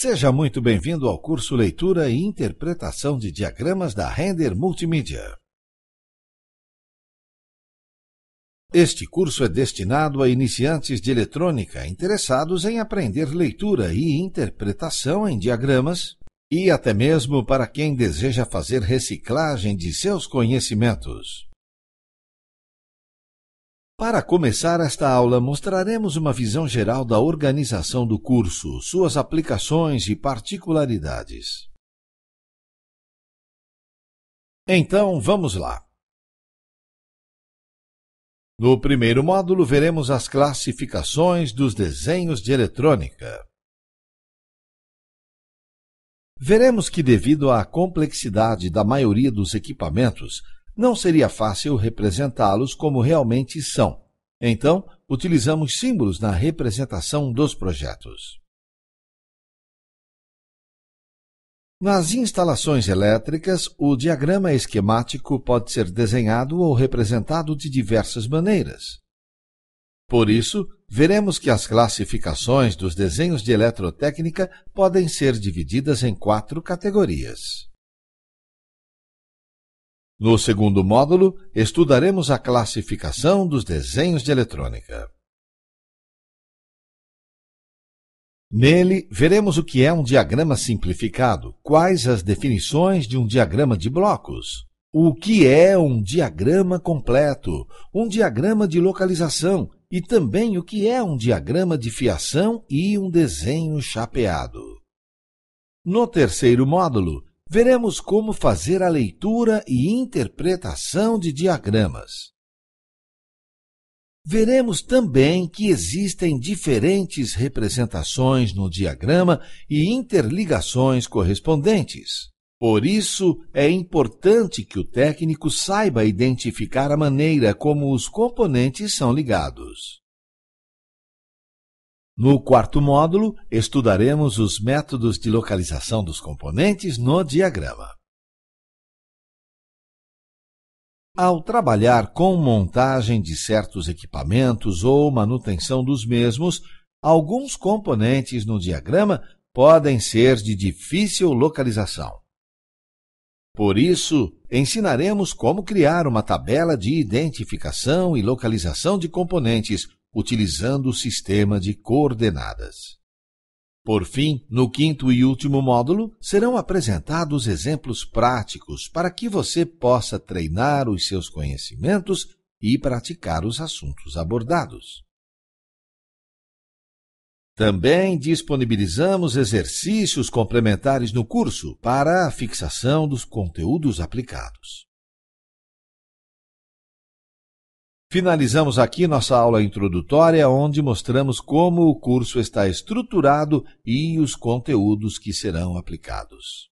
Seja muito bem-vindo ao curso Leitura e Interpretação de Diagramas da Render Multimídia. Este curso é destinado a iniciantes de eletrônica interessados em aprender leitura e interpretação em diagramas e até mesmo para quem deseja fazer reciclagem de seus conhecimentos. Para começar esta aula, mostraremos uma visão geral da organização do curso, suas aplicações e particularidades. Então, vamos lá. No primeiro módulo, veremos as classificações dos desenhos de eletrônica. Veremos que, devido à complexidade da maioria dos equipamentos, não seria fácil representá-los como realmente são. Então, utilizamos símbolos na representação dos projetos. Nas instalações elétricas, o diagrama esquemático pode ser desenhado ou representado de diversas maneiras. Por isso, veremos que as classificações dos desenhos de eletrotécnica podem ser divididas em quatro categorias. No segundo módulo, estudaremos a classificação dos desenhos de eletrônica. Nele, veremos o que é um diagrama simplificado, quais as definições de um diagrama de blocos, o que é um diagrama completo, um diagrama de localização e também o que é um diagrama de fiação e um desenho chapeado. No terceiro módulo, veremos como fazer a leitura e interpretação de diagramas. Veremos também que existem diferentes representações no diagrama e interligações correspondentes. Por isso, é importante que o técnico saiba identificar a maneira como os componentes são ligados. No quarto módulo, estudaremos os métodos de localização dos componentes no diagrama. Ao trabalhar com montagem de certos equipamentos ou manutenção dos mesmos, alguns componentes no diagrama podem ser de difícil localização. Por isso, ensinaremos como criar uma tabela de identificação e localização de componentes utilizando o sistema de coordenadas. Por fim, no quinto e último módulo, serão apresentados exemplos práticos para que você possa treinar os seus conhecimentos e praticar os assuntos abordados. Também disponibilizamos exercícios complementares no curso para a fixação dos conteúdos aplicados. Finalizamos aqui nossa aula introdutória, onde mostramos como o curso está estruturado e os conteúdos que serão aplicados.